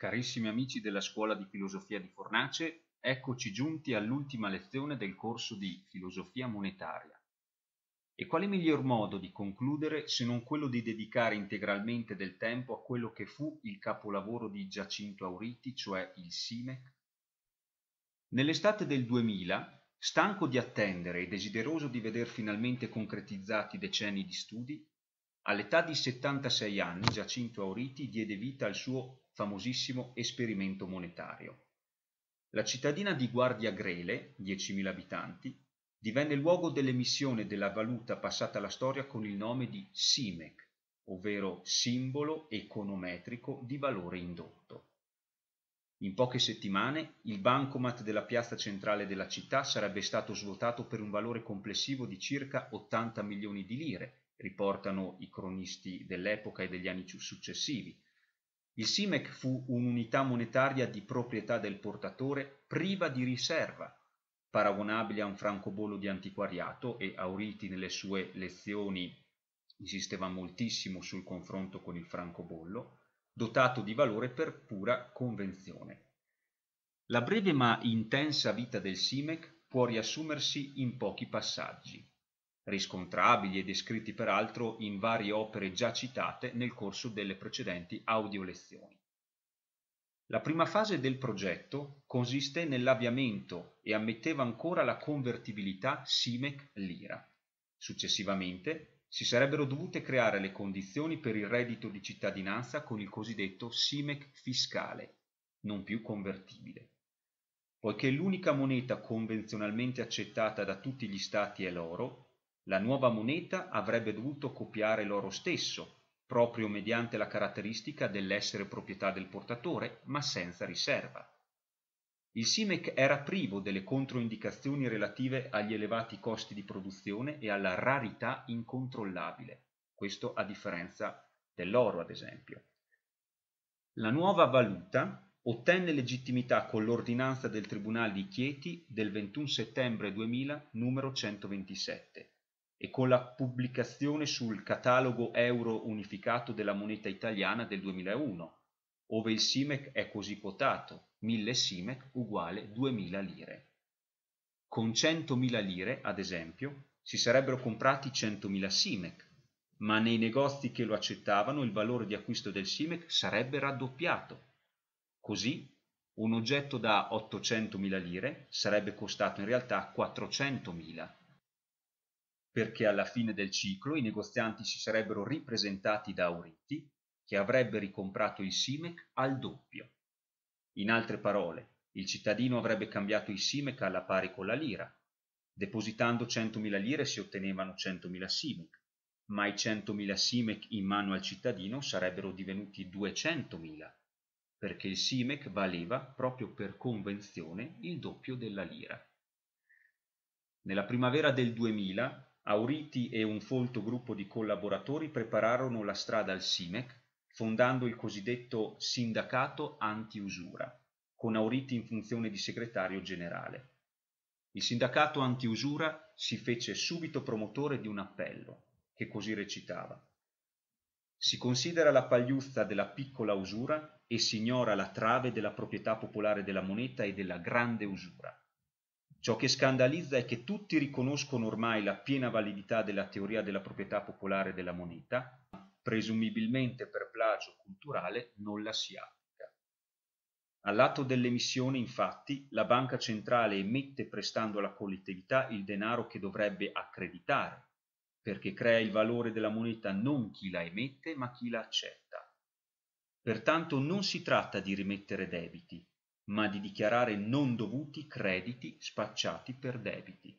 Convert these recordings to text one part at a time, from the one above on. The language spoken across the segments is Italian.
Carissimi amici della Scuola di Filosofia di Fornace, eccoci giunti all'ultima lezione del corso di Filosofia monetaria. E quale miglior modo di concludere se non quello di dedicare integralmente del tempo a quello che fu il capolavoro di Giacinto Auriti, cioè il SIMEC? Nell'estate del 2000, stanco di attendere e desideroso di veder finalmente concretizzati decenni di studi, all'età di 76 anni Giacinto Auriti diede vita al suo famosissimo esperimento monetario. La cittadina di Guardia Grele, 10.000 abitanti, divenne luogo dell'emissione della valuta passata alla storia con il nome di SIMEC, ovvero simbolo econometrico di valore indotto. In poche settimane il bancomat della piazza centrale della città sarebbe stato svuotato per un valore complessivo di circa 80 milioni di lire, riportano i cronisti dell'epoca e degli anni successivi, il SIMEC fu un'unità monetaria di proprietà del portatore priva di riserva, paragonabile a un francobollo di antiquariato e Auriti nelle sue lezioni insisteva moltissimo sul confronto con il francobollo, dotato di valore per pura convenzione. La breve ma intensa vita del SIMEC può riassumersi in pochi passaggi riscontrabili e descritti peraltro in varie opere già citate nel corso delle precedenti audiolezioni. La prima fase del progetto consiste nell'avviamento e ammetteva ancora la convertibilità SIMEC-Lira. Successivamente si sarebbero dovute creare le condizioni per il reddito di cittadinanza con il cosiddetto SIMEC fiscale, non più convertibile. Poiché l'unica moneta convenzionalmente accettata da tutti gli Stati è l'oro, la nuova moneta avrebbe dovuto copiare l'oro stesso, proprio mediante la caratteristica dell'essere proprietà del portatore, ma senza riserva. Il SIMEC era privo delle controindicazioni relative agli elevati costi di produzione e alla rarità incontrollabile, questo a differenza dell'oro ad esempio. La nuova valuta ottenne legittimità con l'ordinanza del Tribunale di Chieti del 21 settembre 2000 numero 127 e con la pubblicazione sul catalogo euro unificato della moneta italiana del 2001, ove il SIMEC è così quotato, 1000 SIMEC uguale 2000 lire. Con 100.000 lire, ad esempio, si sarebbero comprati 100.000 SIMEC, ma nei negozi che lo accettavano il valore di acquisto del SIMEC sarebbe raddoppiato. Così un oggetto da 800.000 lire sarebbe costato in realtà 400.000 perché alla fine del ciclo i negozianti si sarebbero ripresentati da Auriti, che avrebbe ricomprato il SIMEC al doppio. In altre parole, il cittadino avrebbe cambiato il SIMEC alla pari con la lira. Depositando 100.000 lire si ottenevano 100.000 SIMEC, ma i 100.000 SIMEC in mano al cittadino sarebbero divenuti 200.000, perché il SIMEC valeva proprio per convenzione il doppio della lira. Nella primavera del 2000 Auriti e un folto gruppo di collaboratori prepararono la strada al Simec, fondando il cosiddetto Sindacato Antiusura, con Auriti in funzione di segretario generale. Il sindacato antiusura si fece subito promotore di un appello, che così recitava Si considera la pagliuzza della piccola usura e si ignora la trave della proprietà popolare della moneta e della grande usura Ciò che scandalizza è che tutti riconoscono ormai la piena validità della teoria della proprietà popolare della moneta, presumibilmente per plagio culturale non la si applica. All'atto dell'emissione, infatti, la banca centrale emette prestando alla collettività il denaro che dovrebbe accreditare, perché crea il valore della moneta non chi la emette, ma chi la accetta. Pertanto non si tratta di rimettere debiti, ma di dichiarare non dovuti crediti spacciati per debiti.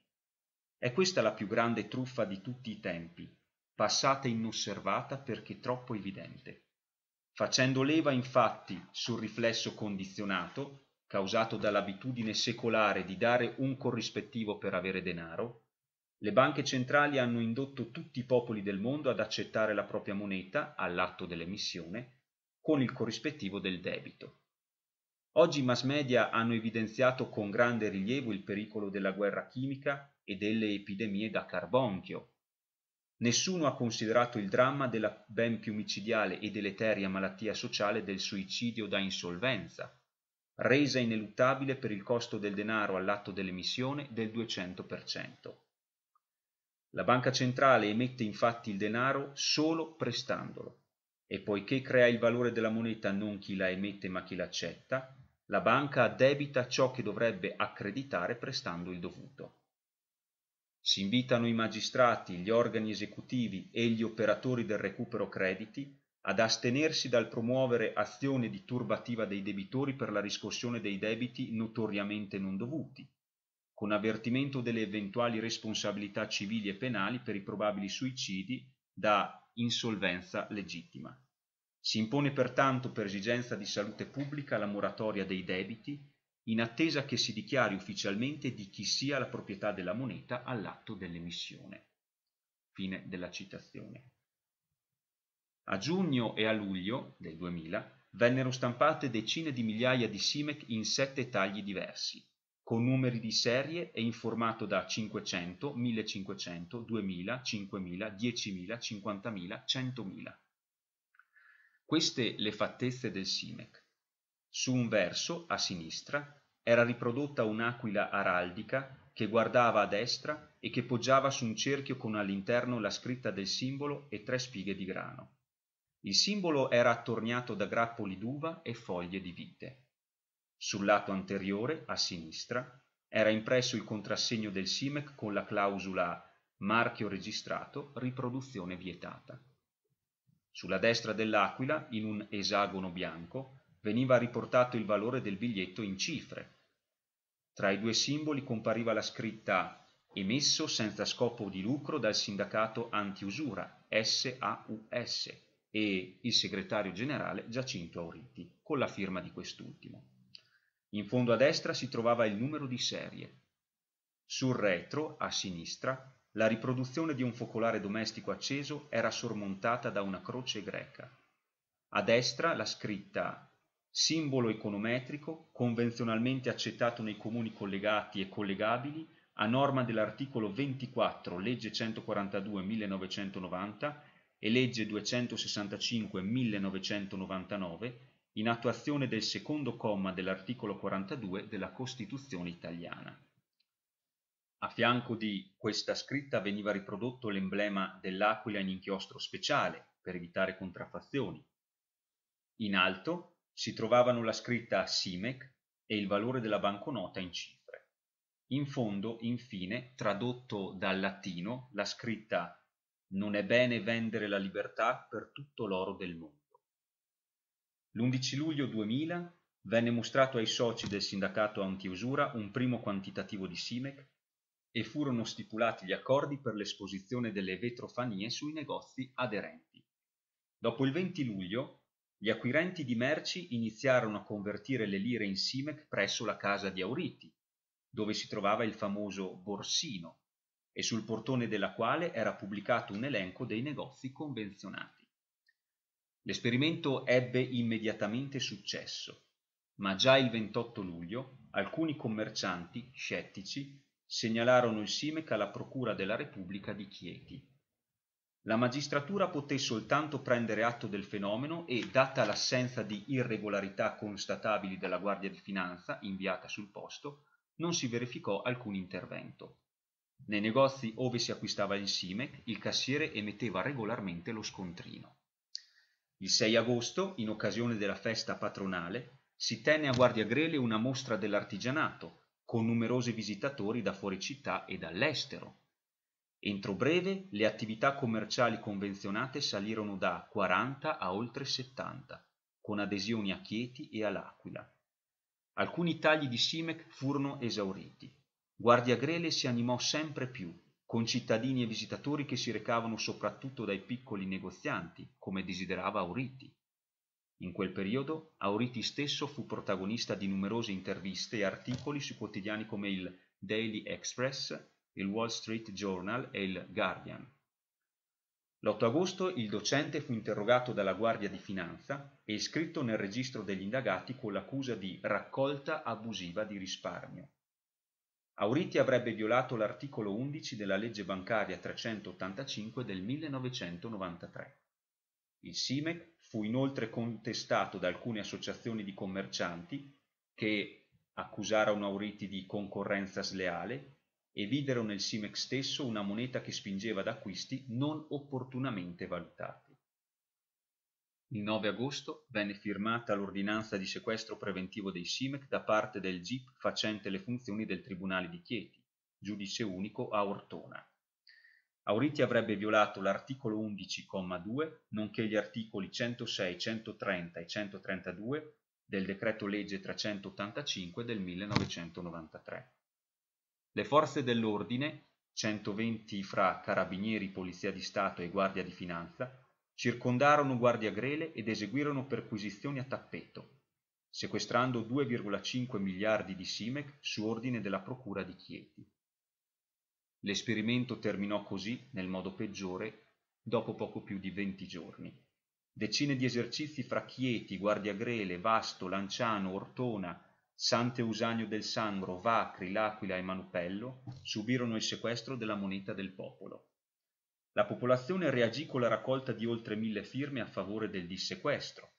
È questa la più grande truffa di tutti i tempi, passata inosservata perché troppo evidente. Facendo leva infatti sul riflesso condizionato, causato dall'abitudine secolare di dare un corrispettivo per avere denaro, le banche centrali hanno indotto tutti i popoli del mondo ad accettare la propria moneta all'atto dell'emissione con il corrispettivo del debito. Oggi i mass media hanno evidenziato con grande rilievo il pericolo della guerra chimica e delle epidemie da carbonchio. Nessuno ha considerato il dramma della ben più micidiale e deleteria malattia sociale del suicidio da insolvenza, resa ineluttabile per il costo del denaro all'atto dell'emissione del 200%. La banca centrale emette infatti il denaro solo prestandolo e poiché crea il valore della moneta non chi la emette ma chi l'accetta, la banca addebita ciò che dovrebbe accreditare prestando il dovuto. Si invitano i magistrati, gli organi esecutivi e gli operatori del recupero crediti ad astenersi dal promuovere azioni di turbativa dei debitori per la riscossione dei debiti notoriamente non dovuti, con avvertimento delle eventuali responsabilità civili e penali per i probabili suicidi da insolvenza legittima. Si impone pertanto per esigenza di salute pubblica la moratoria dei debiti in attesa che si dichiari ufficialmente di chi sia la proprietà della moneta all'atto dell'emissione. Fine della citazione. A giugno e a luglio del 2000 vennero stampate decine di migliaia di SIMEC in sette tagli diversi, con numeri di serie e in formato da 500, 1500, 2000, 5000, 10.000, 50.000, 100.000. Queste le fattezze del Simec. Su un verso, a sinistra, era riprodotta un'aquila araldica che guardava a destra e che poggiava su un cerchio con all'interno la scritta del simbolo e tre spighe di grano. Il simbolo era attorniato da grappoli d'uva e foglie di vite. Sul lato anteriore, a sinistra, era impresso il contrassegno del SIMEC con la clausola marchio registrato, riproduzione vietata. Sulla destra dell'aquila, in un esagono bianco, veniva riportato il valore del biglietto in cifre. Tra i due simboli compariva la scritta emesso senza scopo di lucro dal sindacato antiusura SAUS e il segretario generale Giacinto Auriti, con la firma di quest'ultimo. In fondo a destra si trovava il numero di serie. Sul retro, a sinistra, la riproduzione di un focolare domestico acceso era sormontata da una croce greca. A destra la scritta simbolo econometrico convenzionalmente accettato nei comuni collegati e collegabili a norma dell'articolo 24 legge 142 1990 e legge 265 1999 in attuazione del secondo comma dell'articolo 42 della Costituzione italiana. A fianco di questa scritta veniva riprodotto l'emblema dell'aquila in inchiostro speciale per evitare contraffazioni. In alto si trovavano la scritta SIMEC e il valore della banconota in cifre. In fondo, infine, tradotto dal latino, la scritta Non è bene vendere la libertà per tutto l'oro del mondo. L'11 luglio 2000 venne mostrato ai soci del sindacato antiusura un primo quantitativo di Simec e furono stipulati gli accordi per l'esposizione delle vetrofanie sui negozi aderenti. Dopo il 20 luglio, gli acquirenti di merci iniziarono a convertire le lire in Simec presso la casa di Auriti, dove si trovava il famoso Borsino, e sul portone della quale era pubblicato un elenco dei negozi convenzionati. L'esperimento ebbe immediatamente successo, ma già il 28 luglio alcuni commercianti scettici segnalarono il Simec alla Procura della Repubblica di Chieti. La magistratura poté soltanto prendere atto del fenomeno e, data l'assenza di irregolarità constatabili della Guardia di Finanza inviata sul posto, non si verificò alcun intervento. Nei negozi ove si acquistava il Simec, il cassiere emetteva regolarmente lo scontrino. Il 6 agosto, in occasione della festa patronale, si tenne a Guardia Grele una mostra dell'artigianato, con numerosi visitatori da fuori città e dall'estero. Entro breve le attività commerciali convenzionate salirono da 40 a oltre 70, con adesioni a Chieti e all'Aquila. Alcuni tagli di Simec furono esauriti. Guardia Grele si animò sempre più con cittadini e visitatori che si recavano soprattutto dai piccoli negozianti, come desiderava Auriti. In quel periodo Auriti stesso fu protagonista di numerose interviste e articoli su quotidiani come il Daily Express, il Wall Street Journal e il Guardian. L'8 agosto il docente fu interrogato dalla Guardia di Finanza e iscritto nel registro degli indagati con l'accusa di raccolta abusiva di risparmio. Auriti avrebbe violato l'articolo 11 della legge bancaria 385 del 1993. Il SIMEC fu inoltre contestato da alcune associazioni di commercianti che accusarono Auriti di concorrenza sleale e videro nel SIMEC stesso una moneta che spingeva ad acquisti non opportunamente valutati. Il 9 agosto venne firmata l'ordinanza di sequestro preventivo dei Simec da parte del GIP facente le funzioni del Tribunale di Chieti, giudice unico a Ortona. Auriti avrebbe violato l'articolo 11,2, nonché gli articoli 106, 130 e 132 del decreto legge 385 del 1993. Le forze dell'ordine, 120 fra carabinieri, polizia di Stato e guardia di finanza, circondarono Guardiagrele ed eseguirono perquisizioni a tappeto, sequestrando 2,5 miliardi di Simec su ordine della Procura di Chieti. L'esperimento terminò così, nel modo peggiore, dopo poco più di 20 giorni. Decine di esercizi fra Chieti, Guardiagrele, Vasto, Lanciano, Ortona, Sante Sant'Eusanio del Sangro, Vacri, L'Aquila e Manupello subirono il sequestro della moneta del popolo. La popolazione reagì con la raccolta di oltre mille firme a favore del dissequestro.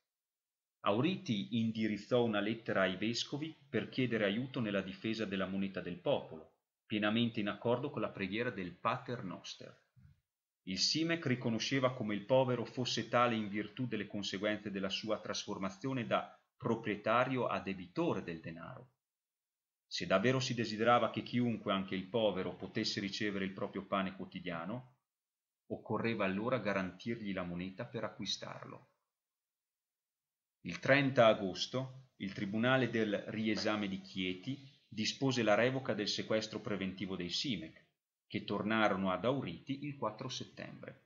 Auriti indirizzò una lettera ai vescovi per chiedere aiuto nella difesa della moneta del popolo, pienamente in accordo con la preghiera del Pater Noster. Il Simec riconosceva come il povero fosse tale in virtù delle conseguenze della sua trasformazione da proprietario a debitore del denaro. Se davvero si desiderava che chiunque, anche il povero, potesse ricevere il proprio pane quotidiano, Occorreva allora garantirgli la moneta per acquistarlo. Il 30 agosto il Tribunale del Riesame di Chieti dispose la revoca del sequestro preventivo dei Simec, che tornarono ad Auriti il 4 settembre.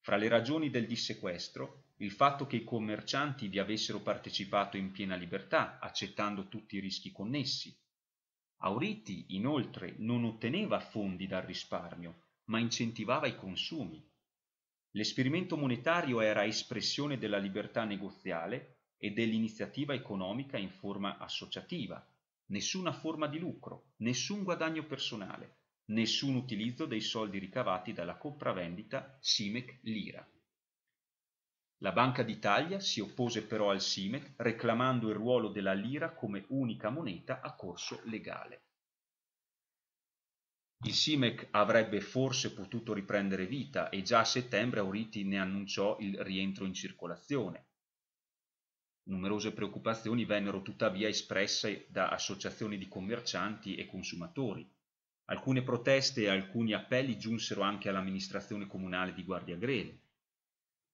Fra le ragioni del dissequestro, il fatto che i commercianti vi avessero partecipato in piena libertà, accettando tutti i rischi connessi. Auriti, inoltre, non otteneva fondi dal risparmio, ma incentivava i consumi. L'esperimento monetario era espressione della libertà negoziale e dell'iniziativa economica in forma associativa, nessuna forma di lucro, nessun guadagno personale, nessun utilizzo dei soldi ricavati dalla compravendita SIMEC-Lira. La Banca d'Italia si oppose però al SIMEC reclamando il ruolo della lira come unica moneta a corso legale. Il Simec avrebbe forse potuto riprendere vita e già a settembre Auriti ne annunciò il rientro in circolazione. Numerose preoccupazioni vennero tuttavia espresse da associazioni di commercianti e consumatori. Alcune proteste e alcuni appelli giunsero anche all'amministrazione comunale di Guardia Greve.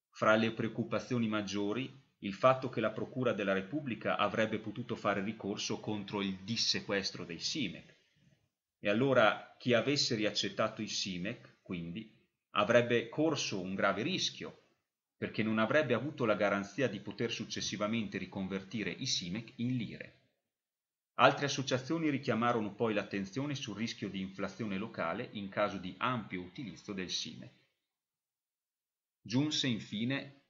Fra le preoccupazioni maggiori, il fatto che la Procura della Repubblica avrebbe potuto fare ricorso contro il dissequestro dei SIMEC. E allora chi avesse riaccettato i SIMEC, quindi, avrebbe corso un grave rischio, perché non avrebbe avuto la garanzia di poter successivamente riconvertire i SIMEC in lire. Altre associazioni richiamarono poi l'attenzione sul rischio di inflazione locale in caso di ampio utilizzo del SIMEC. Giunse infine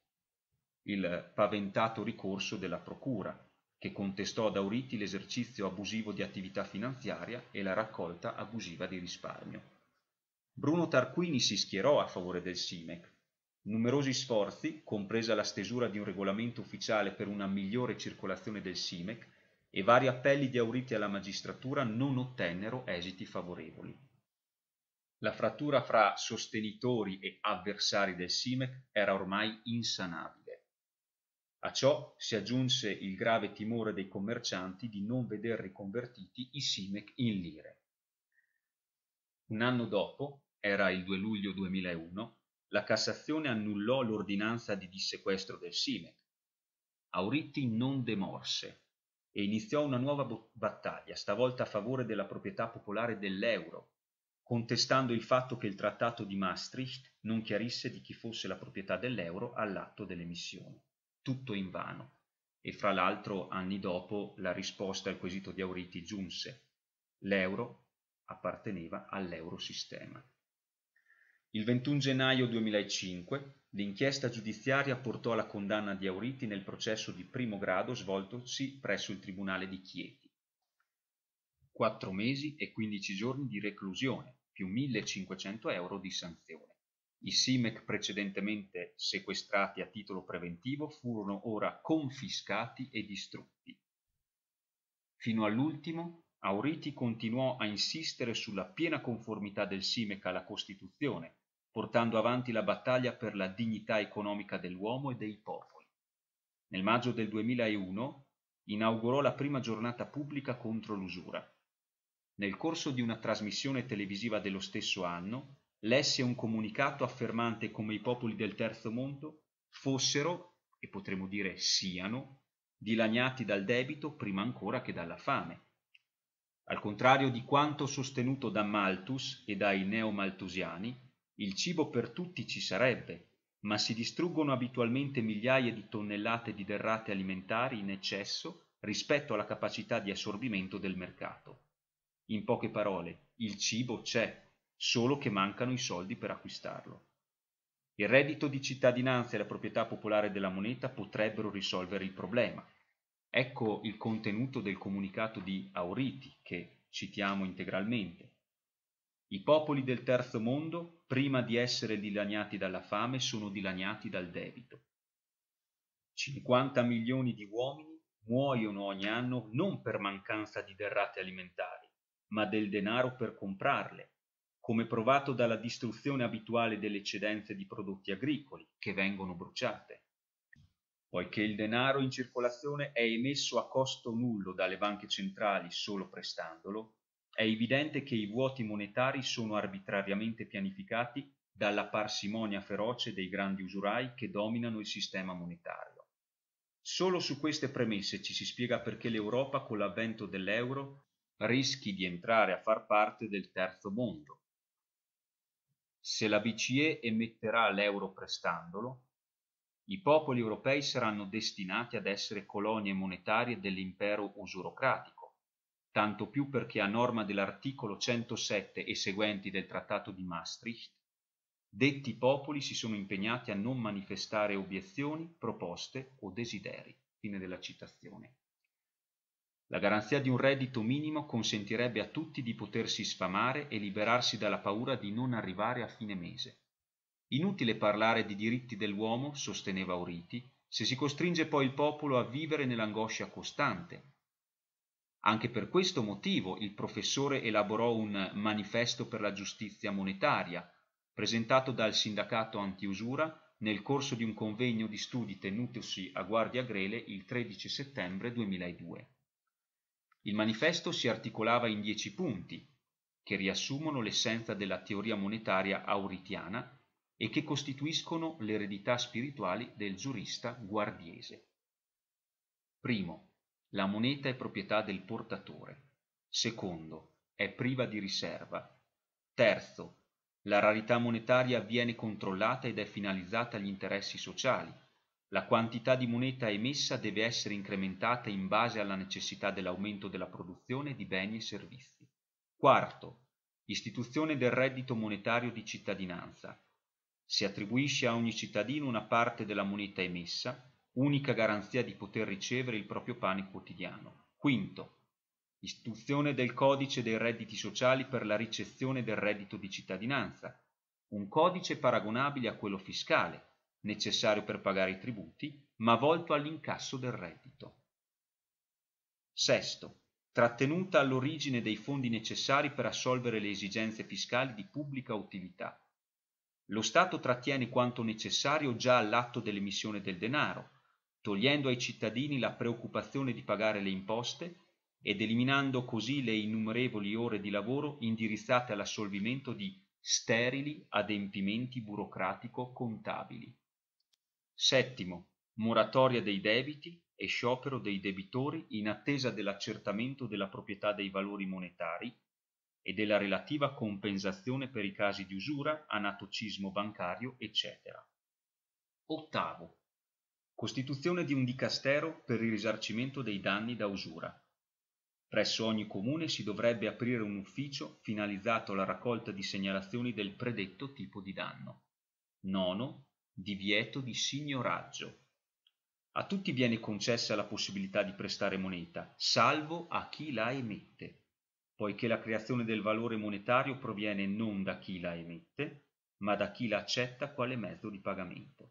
il paventato ricorso della Procura, che contestò ad Auriti l'esercizio abusivo di attività finanziaria e la raccolta abusiva di risparmio. Bruno Tarquini si schierò a favore del SIMEC. Numerosi sforzi, compresa la stesura di un regolamento ufficiale per una migliore circolazione del SIMEC, e vari appelli di Auriti alla magistratura non ottennero esiti favorevoli. La frattura fra sostenitori e avversari del SIMEC era ormai insanabile. A ciò si aggiunse il grave timore dei commercianti di non veder riconvertiti i Simec in lire. Un anno dopo, era il 2 luglio 2001, la Cassazione annullò l'ordinanza di dissequestro del Simec. Auritti non demorse e iniziò una nuova battaglia, stavolta a favore della proprietà popolare dell'euro, contestando il fatto che il trattato di Maastricht non chiarisse di chi fosse la proprietà dell'euro all'atto dell'emissione tutto in vano. e fra l'altro anni dopo la risposta al quesito di Auriti giunse. L'euro apparteneva all'eurosistema. Il 21 gennaio 2005 l'inchiesta giudiziaria portò alla condanna di Auriti nel processo di primo grado svoltosi presso il Tribunale di Chieti. Quattro mesi e 15 giorni di reclusione più 1500 euro di sanzione. I Simec precedentemente sequestrati a titolo preventivo furono ora confiscati e distrutti. Fino all'ultimo, Auriti continuò a insistere sulla piena conformità del Simec alla Costituzione, portando avanti la battaglia per la dignità economica dell'uomo e dei popoli. Nel maggio del 2001 inaugurò la prima giornata pubblica contro l'usura. Nel corso di una trasmissione televisiva dello stesso anno, lesse un comunicato affermante come i popoli del terzo mondo fossero, e potremmo dire siano, dilaniati dal debito prima ancora che dalla fame. Al contrario di quanto sostenuto da Malthus e dai neomaltusiani, il cibo per tutti ci sarebbe, ma si distruggono abitualmente migliaia di tonnellate di derrate alimentari in eccesso rispetto alla capacità di assorbimento del mercato. In poche parole, il cibo c'è, solo che mancano i soldi per acquistarlo. Il reddito di cittadinanza e la proprietà popolare della moneta potrebbero risolvere il problema. Ecco il contenuto del comunicato di Auriti, che citiamo integralmente. I popoli del terzo mondo, prima di essere dilaniati dalla fame, sono dilaniati dal debito. 50 milioni di uomini muoiono ogni anno non per mancanza di derrate alimentari, ma del denaro per comprarle, come provato dalla distruzione abituale delle eccedenze di prodotti agricoli, che vengono bruciate. Poiché il denaro in circolazione è emesso a costo nullo dalle banche centrali solo prestandolo, è evidente che i vuoti monetari sono arbitrariamente pianificati dalla parsimonia feroce dei grandi usurai che dominano il sistema monetario. Solo su queste premesse ci si spiega perché l'Europa con l'avvento dell'euro rischi di entrare a far parte del terzo mondo, se la BCE emetterà l'euro prestandolo, i popoli europei saranno destinati ad essere colonie monetarie dell'impero usurocratico, tanto più perché a norma dell'articolo 107 e seguenti del Trattato di Maastricht, detti popoli si sono impegnati a non manifestare obiezioni, proposte o desideri. Fine della citazione. La garanzia di un reddito minimo consentirebbe a tutti di potersi sfamare e liberarsi dalla paura di non arrivare a fine mese. Inutile parlare di diritti dell'uomo, sosteneva Oriti, se si costringe poi il popolo a vivere nell'angoscia costante. Anche per questo motivo il professore elaborò un manifesto per la giustizia monetaria, presentato dal sindacato antiusura nel corso di un convegno di studi tenutosi a Guardia Grele il 13 settembre 2002. Il manifesto si articolava in dieci punti, che riassumono l'essenza della teoria monetaria auritiana e che costituiscono l'eredità spirituali del giurista guardiese. Primo, la moneta è proprietà del portatore. Secondo, è priva di riserva. Terzo, la rarità monetaria viene controllata ed è finalizzata agli interessi sociali. La quantità di moneta emessa deve essere incrementata in base alla necessità dell'aumento della produzione di beni e servizi. Quarto, istituzione del reddito monetario di cittadinanza. Si attribuisce a ogni cittadino una parte della moneta emessa, unica garanzia di poter ricevere il proprio pane quotidiano. Quinto, istituzione del codice dei redditi sociali per la ricezione del reddito di cittadinanza, un codice paragonabile a quello fiscale necessario per pagare i tributi, ma volto all'incasso del reddito. Sesto, trattenuta all'origine dei fondi necessari per assolvere le esigenze fiscali di pubblica utilità. Lo Stato trattiene quanto necessario già all'atto dell'emissione del denaro, togliendo ai cittadini la preoccupazione di pagare le imposte ed eliminando così le innumerevoli ore di lavoro indirizzate all'assolvimento di sterili adempimenti burocratico-contabili. Settimo, moratoria dei debiti e sciopero dei debitori in attesa dell'accertamento della proprietà dei valori monetari e della relativa compensazione per i casi di usura, anatocismo bancario, ecc. Ottavo. Costituzione di un dicastero per il risarcimento dei danni da usura. Presso ogni comune si dovrebbe aprire un ufficio finalizzato alla raccolta di segnalazioni del predetto tipo di danno. Nono divieto di signoraggio. A tutti viene concessa la possibilità di prestare moneta, salvo a chi la emette, poiché la creazione del valore monetario proviene non da chi la emette, ma da chi la accetta quale mezzo di pagamento.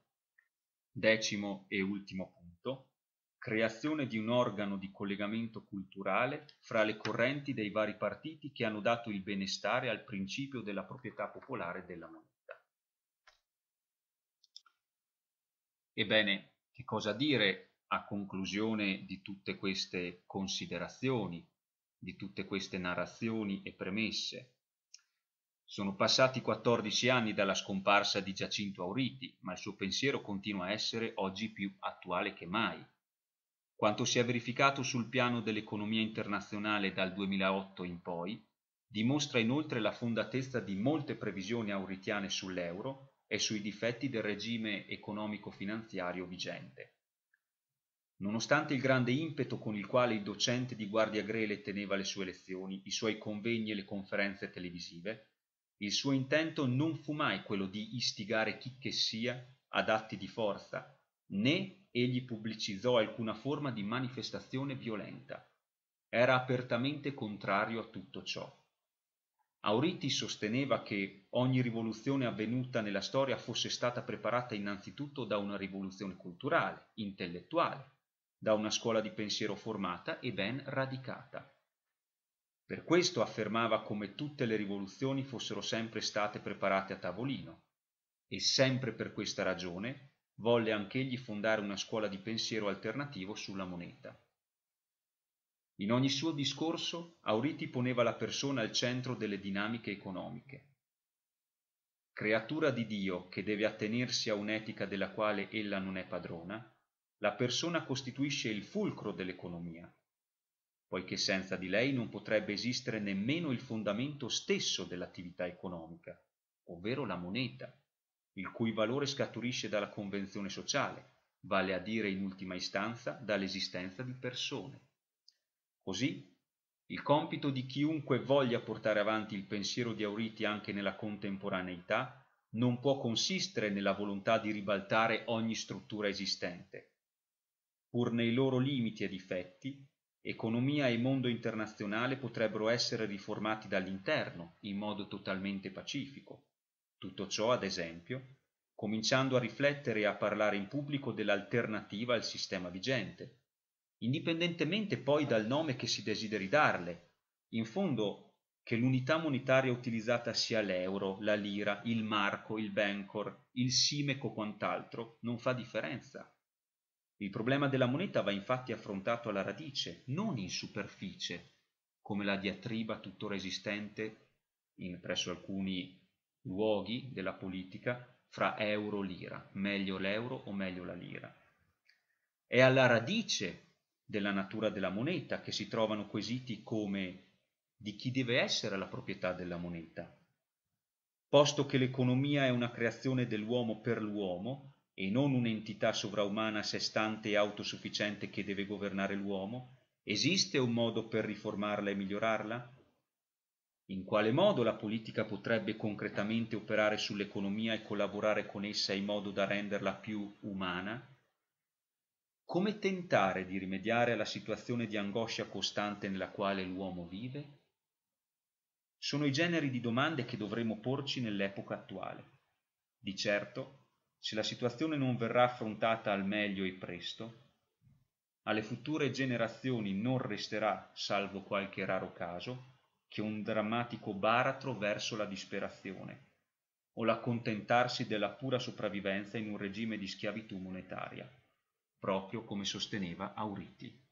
Decimo e ultimo punto. Creazione di un organo di collegamento culturale fra le correnti dei vari partiti che hanno dato il benestare al principio della proprietà popolare della moneta. Ebbene, che cosa dire a conclusione di tutte queste considerazioni, di tutte queste narrazioni e premesse? Sono passati 14 anni dalla scomparsa di Giacinto Auriti, ma il suo pensiero continua a essere oggi più attuale che mai. Quanto si è verificato sul piano dell'economia internazionale dal 2008 in poi dimostra inoltre la fondatezza di molte previsioni auritiane sull'euro e sui difetti del regime economico-finanziario vigente. Nonostante il grande impeto con il quale il docente di Guardia Grele teneva le sue lezioni, i suoi convegni e le conferenze televisive, il suo intento non fu mai quello di istigare chi che sia ad atti di forza, né egli pubblicizzò alcuna forma di manifestazione violenta. Era apertamente contrario a tutto ciò. Auriti sosteneva che ogni rivoluzione avvenuta nella storia fosse stata preparata innanzitutto da una rivoluzione culturale, intellettuale, da una scuola di pensiero formata e ben radicata. Per questo affermava come tutte le rivoluzioni fossero sempre state preparate a tavolino, e sempre per questa ragione volle anch'egli fondare una scuola di pensiero alternativo sulla moneta. In ogni suo discorso Auriti poneva la persona al centro delle dinamiche economiche. Creatura di Dio che deve attenersi a un'etica della quale ella non è padrona, la persona costituisce il fulcro dell'economia, poiché senza di lei non potrebbe esistere nemmeno il fondamento stesso dell'attività economica, ovvero la moneta, il cui valore scaturisce dalla convenzione sociale, vale a dire in ultima istanza dall'esistenza di persone. Così, il compito di chiunque voglia portare avanti il pensiero di Auriti anche nella contemporaneità non può consistere nella volontà di ribaltare ogni struttura esistente. Pur nei loro limiti e difetti, economia e mondo internazionale potrebbero essere riformati dall'interno in modo totalmente pacifico. Tutto ciò, ad esempio, cominciando a riflettere e a parlare in pubblico dell'alternativa al sistema vigente, indipendentemente poi dal nome che si desideri darle. In fondo che l'unità monetaria utilizzata sia l'euro, la lira, il marco, il bencor, il simeco o quant'altro, non fa differenza. Il problema della moneta va infatti affrontato alla radice, non in superficie, come la diatriba tuttora esistente in, presso alcuni luoghi della politica fra euro-lira, meglio l'euro o meglio la lira. È alla radice della natura della moneta, che si trovano quesiti come di chi deve essere la proprietà della moneta. Posto che l'economia è una creazione dell'uomo per l'uomo e non un'entità sovraumana a sé stante e autosufficiente che deve governare l'uomo, esiste un modo per riformarla e migliorarla? In quale modo la politica potrebbe concretamente operare sull'economia e collaborare con essa in modo da renderla più umana? come tentare di rimediare alla situazione di angoscia costante nella quale l'uomo vive? Sono i generi di domande che dovremo porci nell'epoca attuale. Di certo, se la situazione non verrà affrontata al meglio e presto, alle future generazioni non resterà, salvo qualche raro caso, che un drammatico baratro verso la disperazione o l'accontentarsi della pura sopravvivenza in un regime di schiavitù monetaria proprio come sosteneva Auriti.